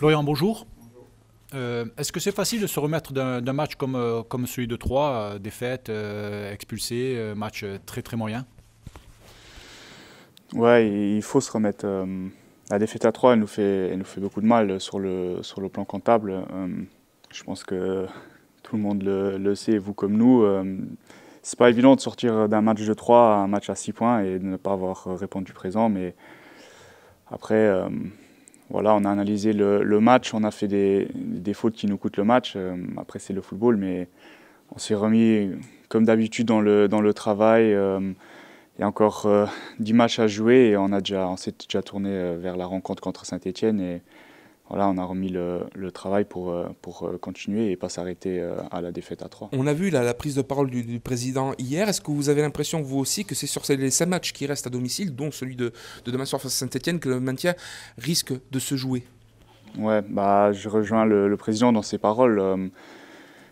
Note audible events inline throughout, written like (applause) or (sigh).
Florian, bonjour. Euh, est-ce que c'est facile de se remettre d'un match comme, euh, comme celui de Troyes, euh, défaite, expulsé, match très très moyen Ouais, il faut se remettre. la défaite à Troyes elle nous, fait, elle nous fait beaucoup de mal sur le, sur le plan comptable. je pense que (laughs) tout le monde le, sait, vous comme nous. c'est pas évident de sortir d'un match de 3 à un match à 6 points et de ne pas avoir répondu présent, mais après on a analysé le, match, on a fait des, fautes qui nous coûtent le match. Euh, après, c'est le football, mais on s'est remis, comme d'habitude, dans le, dans le travail. Il y a encore 10 euh, matchs à jouer et on, a déjà, on s'est déjà tourné euh, vers la rencontre contre Saint-Etienne. Et, voilà, on a remis le, travail pour, euh, pour euh, continuer et pas s'arrêter euh, à la défaite à 3. On a vu la, prise de parole du, président hier. Est-ce que vous avez l'impression, vous aussi, que c'est sur les cinq matchs qui restent à domicile, dont celui de, demain soir face à Saint-Etienne, que le maintien risque de se jouer Ouais, bah, je rejoins le, président dans ses paroles.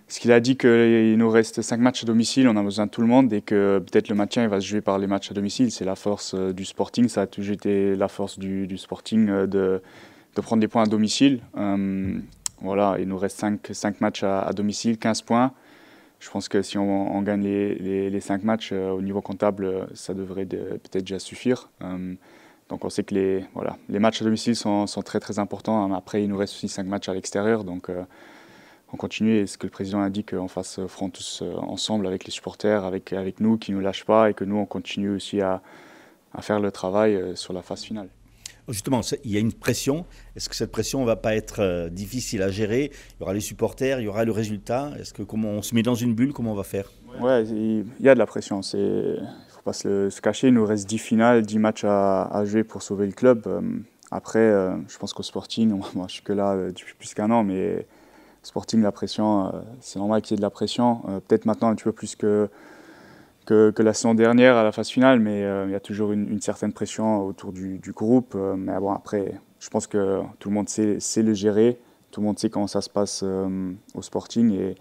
ce qu'il a dit qu'il nous reste cinq matchs à domicile, on a besoin de tout le monde et que peut-être le maintien va se jouer par les matchs à domicile. C'est la force du sporting, ça a toujours été la force du, sporting de de prendre des points à domicile. Euh, voilà, il nous reste 5, 5 matchs à, domicile, 15 points. Je pense que si on, gagne les, les, 5 matchs euh, au niveau comptable, ça devrait peut-être déjà suffire. Euh, donc on sait que les, voilà, les matchs à domicile sont, très très importants. Hein. Après, il nous reste aussi 5 matchs à l'extérieur. Donc on continue. Et ce que le président a dit, qu'on fasse front tous ensemble avec les supporters, avec, avec nous, qui ne nous lâchent pas et que nous, on continue aussi à faire le travail sur la phase finale. Justement, il y a une pression. Est-ce que cette pression ne va pas être euh, difficile à gérer Il y aura les supporters, il y aura le résultat. Est-ce que comment on se met dans une bulle Comment on va faire Ouais, il y a de la pression. Il ne faut pas se, cacher. Il nous reste 10 finales, 10 matchs à, à jouer pour sauver le club. Euh, après, euh, je pense qu'au Sporting, (laughs) moi je suis que là depuis plus qu'un an, mais Sporting, la pression, c'est normal qu'il y ait de la pression. Peut-être maintenant un petit peu plus que que, la saison dernière à la phase finale, mais euh, il y a toujours une, certaine pression autour du, groupe. Euh, mais bon, après, je pense que tout le monde sait, le gérer, tout le monde sait comment ça se passe euh, au Sporting. Et,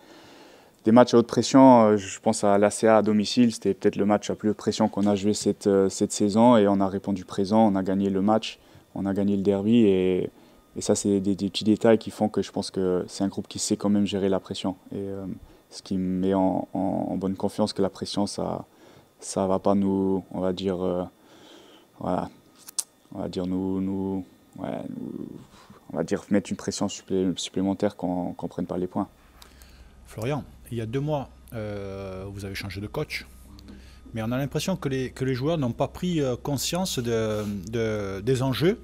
des matchs à haute pression, je pense à l'ACA à domicile, c'était peut-être le match à plus de pression qu'on a joué cette, cette saison et on a répondu présent, on a gagné le match, on a gagné le derby et, ça c'est des, petits détails qui font que je pense que c'est un groupe qui sait quand même gérer la pression. Et, ce qui me met en, bonne confiance que la pression, ça ça va pas nous, on va dire, euh, on va dire nous, nous, on va dire mettre une pression supplémentaire qu'on ne prenne pas les points. Florian, il y a deux mois, euh, vous avez changé de coach, mais on a l'impression que les, que les joueurs n'ont pas pris euh, conscience de, des enjeux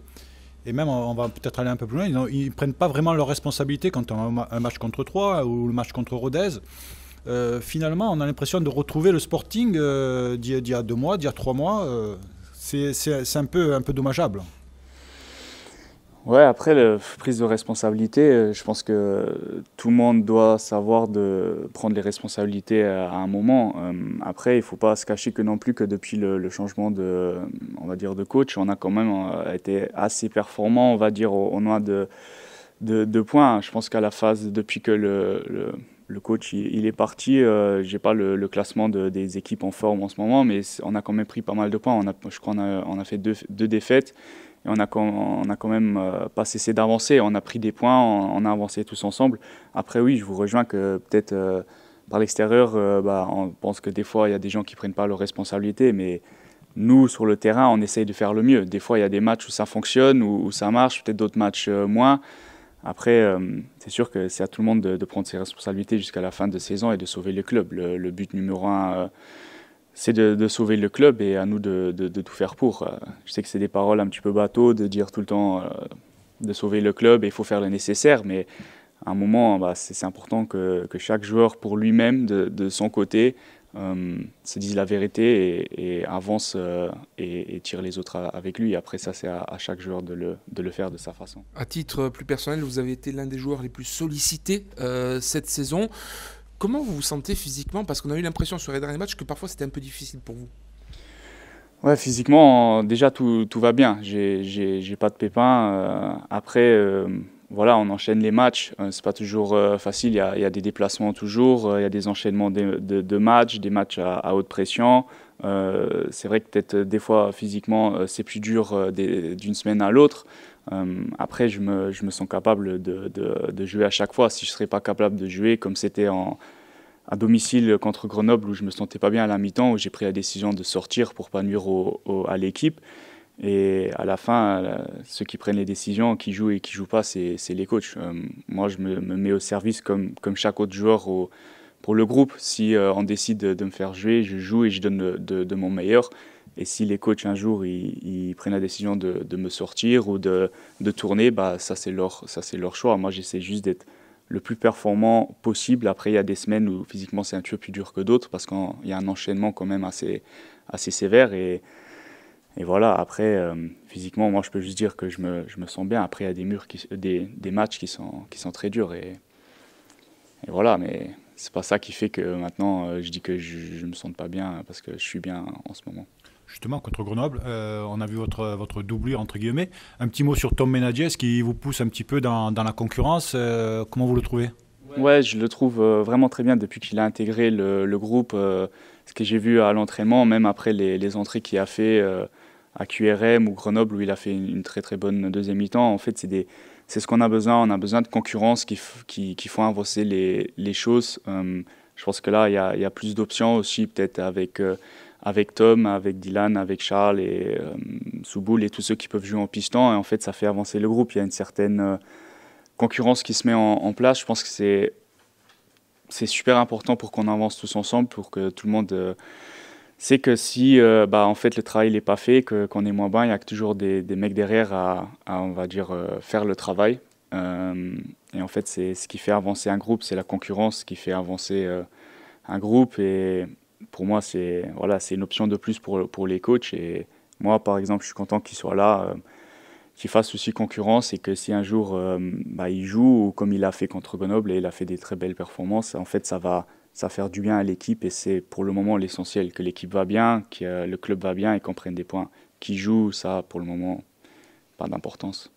et même on va peut-être aller un peu plus loin, ils ne prennent pas vraiment leurs responsabilités quand on a un match contre 3 ou le match contre Rodez. Euh, finalement, on a l'impression de retrouver le sporting euh, d'il y, a deux mois, d'il y a trois mois. Euh, c'est un peu, un peu dommageable. Ouais, après, la prise de responsabilité, euh, je pense que tout le monde doit savoir de prendre les responsabilités euh, à un moment. Euh, après, il ne faut pas se cacher que non plus que depuis le, changement de, on va dire, de coach, on a quand même été assez performant, on va dire, au, de, de, points. Je pense qu'à la phase, depuis que le, le coach il, est parti. je j'ai pas le, classement des équipes en forme en ce moment, mais on a quand même pris pas mal de points. On a, je crois qu'on a, on a fait deux, deux, défaites et on a, on a quand même euh, pas cessé d'avancer. On a pris des points, on, a avancé tous ensemble. Après, oui, je vous rejoins que peut-être euh, par l'extérieur, euh, bah, on pense que des fois, il y a des gens qui prennent pas leurs responsabilités. Mais nous, sur le terrain, on essaye de faire le mieux. Des fois, il y a des matchs où ça fonctionne, où, ça marche, peut-être d'autres matchs moins. Après, c'est sûr que c'est à tout le monde de, prendre ses responsabilités jusqu'à la fin de saison et de sauver le club. Le, le but numéro un c'est de, sauver le club et à nous de, tout faire pour. Euh, je sais que c'est des paroles un petit peu bateau de dire tout le temps euh, de sauver le club et il faut faire le nécessaire, mais à un moment, bah, c'est important que, chaque joueur, pour lui-même, de, son côté, euh, se dise la vérité et, avance et, tire les autres avec lui. après, ça, c'est à, chaque joueur de le, faire de sa façon. À titre plus personnel, vous avez été l'un des joueurs les plus sollicités cette saison. Comment vous vous sentez physiquement Parce qu'on a eu l'impression sur les derniers matchs que parfois c'était un peu difficile pour vous. Ouais, physiquement, déjà tout, tout va bien. J'ai pas de pépins. Euh, après, euh, voilà, on enchaîne les matchs. Ce euh, c'est pas toujours facile. Il y a, y a, des déplacements toujours. Il y a des enchaînements de, de, matchs, des matchs à, à haute pression. c'est vrai que peut-être des fois physiquement c'est plus dur d'une semaine à l'autre. Euh, après, je me, sens capable de, jouer à chaque fois. Si je ne serais pas capable de jouer, comme c'était à domicile contre Grenoble, où je ne me sentais pas bien à la mi-temps, où j'ai pris la décision de sortir pour pas nuire à l'équipe. Et à la fin, euh, ceux qui prennent les décisions, qui jouent et qui ne jouent pas, c'est les coachs. Euh, moi, je me, mets au service comme, chaque autre joueur pour le groupe. Si on décide de, me faire jouer, je joue et je donne de mon meilleur. Et si les coachs un jour ils, prennent la décision de, de, me sortir ou de, de tourner, bah, ça c'est leur, ça, leur choix. Moi j'essaie juste d'être le plus performant possible. Après il y a des semaines où physiquement c'est un peu plus dur que d'autres parce qu'il y a un enchaînement quand même assez, assez sévère. Et, et voilà, après euh, physiquement moi je peux juste dire que je me, je me sens bien. Après il y a des, murs des, des, matchs qui sont, qui sont très durs. Et, et voilà, mais c'est pas ça qui fait que maintenant euh, je dis que je, ne me sens pas bien parce que je suis bien en ce moment justement contre Grenoble. Euh, on a vu votre, votre doublure, entre guillemets. Un petit mot sur Tom ce qui vous pousse un petit peu dans, dans la concurrence. Euh, comment vous le trouvez Ouais, je le trouve euh, vraiment très bien depuis qu'il a intégré le, le groupe. ce que j'ai vu à l'entraînement, même après les, les entrées qu'il a fait à QRM ou Grenoble, où il a fait une, une très très bonne deuxième mi-temps, en fait, c'est C'est ce qu'on a besoin, on a besoin de concurrence qui, qui, qui font avancer les, les choses. je pense que là, il y a, il y a plus d'options aussi, peut-être avec avec Tom, avec Dylan, avec Charles et euh, Souboul et tous ceux qui peuvent jouer en piston. Et en fait, ça fait avancer le groupe. Il y a une certaine euh, concurrence qui se met en, place. Je pense que c'est c'est super important pour qu'on avance tous ensemble, pour que tout le monde euh, sait que si bah, en fait le travail n'est pas fait, qu'on est moins bien, il y a toujours des, mecs derrière à, on va dire faire le travail. et en fait, c'est ce qui fait avancer un groupe, c'est la concurrence qui fait avancer un groupe et pour moi, c'est voilà, une option de plus pour, pour les coachs. Et moi, par exemple, je suis content qu'il soit là, euh, qu'il fasse aussi concurrence et que si un jour euh, bah, il joue, comme il a fait contre Grenoble et il a fait des très belles performances, en fait, ça va ça faire du bien à l'équipe et c'est pour le moment l'essentiel, que l'équipe va bien, que le club va bien et qu'on prenne des points. Qui joue, ça, pour le moment, pas d'importance.